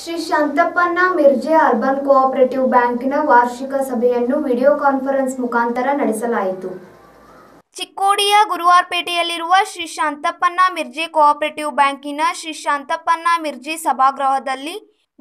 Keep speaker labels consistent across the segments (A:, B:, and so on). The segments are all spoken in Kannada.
A: ಶ್ರೀ ಶಾಂತಪ್ಪನ ಮಿರ್ಜೆ ಅರ್ಬನ್ ಕೋಆಪರೇಟಿವ್ ಬ್ಯಾಂಕಿನ ವಾರ್ಷಿಕ ಸಭೆಯನ್ನು ವಿಡಿಯೋ ಕಾನ್ಫರೆನ್ಸ್ ಮುಖಾಂತರ ನಡೆಸಲಾಯಿತು ಚಿಕ್ಕೋಡಿಯ ಗುರುವಾರ್ಪೇಟೆಯಲ್ಲಿರುವ ಶ್ರೀ ಶಾಂತಪ್ಪನ ಮಿರ್ಜೆ ಕೋಆಪರೇಟಿವ್ ಬ್ಯಾಂಕಿನ ಶ್ರೀ ಶಾಂತಪ್ಪನ್ನ ಮಿರ್ಜೆ ಸಭಾಗೃಹದಲ್ಲಿ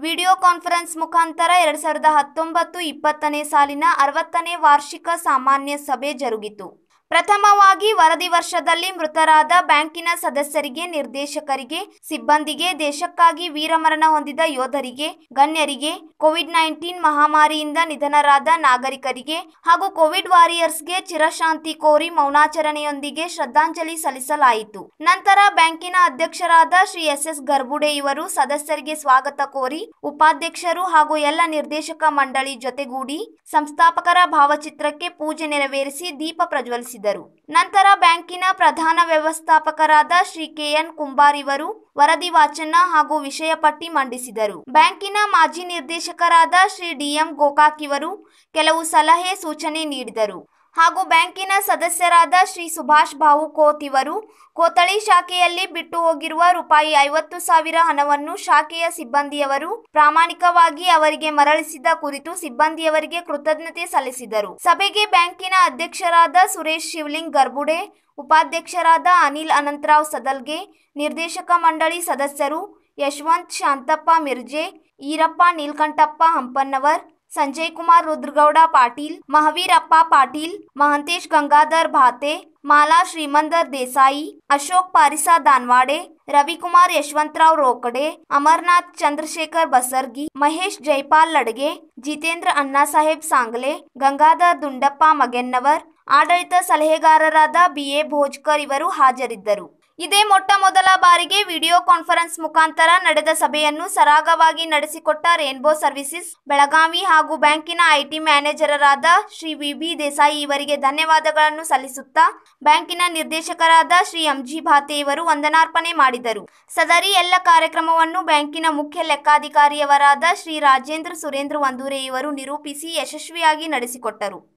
A: ವಿಡಿಯೋ ಕಾನ್ಫರೆನ್ಸ್ ಮುಖಾಂತರ ಎರಡು ಸಾವಿರದ ಹತ್ತೊಂಬತ್ತು ಇಪ್ಪತ್ತನೇ ಸಾಲಿನ ಅರವತ್ತನೇ ವಾರ್ಷಿಕ ಸಾಮಾನ್ಯ ಸಭೆ ಜರುಗಿತು ಪ್ರಥಮವಾಗಿ ವರದಿ ವರ್ಷದಲ್ಲಿ ಮೃತರಾದ ಬ್ಯಾಂಕಿನ ಸದಸ್ಯರಿಗೆ ನಿರ್ದೇಶಕರಿಗೆ ಸಿಬ್ಬಂದಿಗೆ ದೇಶಕ್ಕಾಗಿ ವೀರಮರಣ ಹೊಂದಿದ ಯೋಧರಿಗೆ ಗಣ್ಯರಿಗೆ ಕೋವಿಡ್ ನೈನ್ಟೀನ್ ಮಹಾಮಾರಿಯಿಂದ ನಿಧನರಾದ ನಾಗರಿಕರಿಗೆ ಹಾಗೂ ಕೋವಿಡ್ ವಾರಿಯರ್ಸ್ಗೆ ಚಿರಶಾಂತಿ ಕೋರಿ ಮೌನಾಚರಣೆಯೊಂದಿಗೆ ಶ್ರದ್ಧಾಂಜಲಿ ಸಲ್ಲಿಸಲಾಯಿತು ನಂತರ ಬ್ಯಾಂಕಿನ ಅಧ್ಯಕ್ಷರಾದ ಶ್ರೀ ಎಸ್ ಎಸ್ ಗರ್ಬುಡೆ ಇವರು ಸದಸ್ಯರಿಗೆ ಸ್ವಾಗತ ಕೋರಿ ಉಪಾಧ್ಯಕ್ಷರು ಹಾಗೂ ಎಲ್ಲ ನಿರ್ದೇಶಕ ಮಂಡಳಿ ಜೊತೆಗೂಡಿ ಸಂಸ್ಥಾಪಕರ ಭಾವಚಿತ್ರಕ್ಕೆ ಪೂಜೆ ನೆರವೇರಿಸಿ ದೀಪ ಪ್ರಜ್ವಲಿಸಿದರು ಸಲ್ಲಿಸಿದರು ನಂತರ ಬ್ಯಾಂಕಿನ ಪ್ರಧಾನ ವ್ಯವಸ್ಥಾಪಕರಾದ ಶ್ರೀ ಕೆಎನ್ ಕುಂಬಾರ್ ಇವರು ವರದಿ ವಾಚನ ಹಾಗೂ ವಿಷಯ ಪಟ್ಟಿ ಮಂಡಿಸಿದರು ಬ್ಯಾಂಕಿನ ಮಾಜಿ ನಿರ್ದೇಶಕರಾದ ಶ್ರೀ ಡಿಎಂ ಗೋಕಾಕ್ ಇವರು ಕೆಲವು ಸಲಹೆ ಸೂಚನೆ ನೀಡಿದರು ಹಾಗೂ ಬ್ಯಾಂಕಿನ ಸದಸ್ಯರಾದ ಶ್ರೀ ಸುಭಾಷ್ ಭಾವು ಕೋತ್ ಇವರು ಕೋತಳಿ ಶಾಖೆಯಲ್ಲಿ ಬಿಟ್ಟು ಹೋಗಿರುವ ರೂಪಾಯಿ ಐವತ್ತು ಸಾವಿರ ಹಣವನ್ನು ಶಾಖೆಯ ಸಿಬ್ಬಂದಿಯವರು ಪ್ರಾಮಾಣಿಕವಾಗಿ ಅವರಿಗೆ ಮರಳಿಸಿದ ಕುರಿತು ಸಿಬ್ಬಂದಿಯವರಿಗೆ ಕೃತಜ್ಞತೆ ಸಲ್ಲಿಸಿದರು ಸಭೆಗೆ ಬ್ಯಾಂಕಿನ ಅಧ್ಯಕ್ಷರಾದ ಸುರೇಶ್ ಶಿವಲಿಂಗ್ ಗರ್ಬುಡೆ ಉಪಾಧ್ಯಕ್ಷರಾದ ಅನಿಲ್ ಅನಂತರಾವ್ ಸದಲ್ಗೆ ನಿರ್ದೇಶಕ ಮಂಡಳಿ ಸದಸ್ಯರು ಯಶವಂತ್ ಶಾಂತಪ್ಪ ಮಿರ್ಜೆ ಈರಪ್ಪ ನೀಲ್ಕಂಠಪ್ಪ ಹಂಪನ್ನವರ್ संजय कुमार रुद्रगौडा पाटील महावीरप्पा पाटील महंतेश गंगाधर भाते माला श्रीमंदर देसाई अशोक पारिसा दानवाडे रविकुमार यशवंतराव रोकडे अमरनाथ चंद्रशेखर बसरगी महेश जयपाल लडगे जितेंद्र अण्णासाहेब सांगले गंगाधर दुंडप्पा मगेन्नवर ಆಡಳಿತ ಸಲಹೆಗಾರರಾದ ಬಿಎ ಭೋಜ್ಕರ್ ಇವರು ಹಾಜರಿದ್ದರು ಇದೇ ಮೊಟ್ಟ ಮೊದಲ ಬಾರಿಗೆ ವಿಡಿಯೋ ಕಾನ್ಫರೆನ್ಸ್ ಮುಖಾಂತರ ನಡೆದ ಸಭೆಯನ್ನು ಸರಾಗವಾಗಿ ನಡೆಸಿಕೊಟ್ಟ ರೇನ್ಬೋ ಸರ್ವಿಸಸ್ ಬೆಳಗಾವಿ ಹಾಗೂ ಬ್ಯಾಂಕಿನ ಐಟಿ ಮ್ಯಾನೇಜರರಾದ ಶ್ರೀ ವಿಬಿ ದೇಸಾಯಿ ಇವರಿಗೆ ಧನ್ಯವಾದಗಳನ್ನು ಸಲ್ಲಿಸುತ್ತಾ ಬ್ಯಾಂಕಿನ ನಿರ್ದೇಶಕರಾದ ಶ್ರೀ ಎಂಜಿ ಭಾತೆ ಇವರು ವಂದನಾರ್ಪಣೆ ಮಾಡಿದರು ಸದರಿ ಎಲ್ಲ ಕಾರ್ಯಕ್ರಮವನ್ನು ಬ್ಯಾಂಕಿನ ಮುಖ್ಯ ಲೆಕ್ಕಾಧಿಕಾರಿಯವರಾದ ಶ್ರೀ ರಾಜೇಂದ್ರ ಸುರೇಂದ್ರ ವಂದೂರೆ ಇವರು ನಿರೂಪಿಸಿ ಯಶಸ್ವಿಯಾಗಿ ನಡೆಸಿಕೊಟ್ಟರು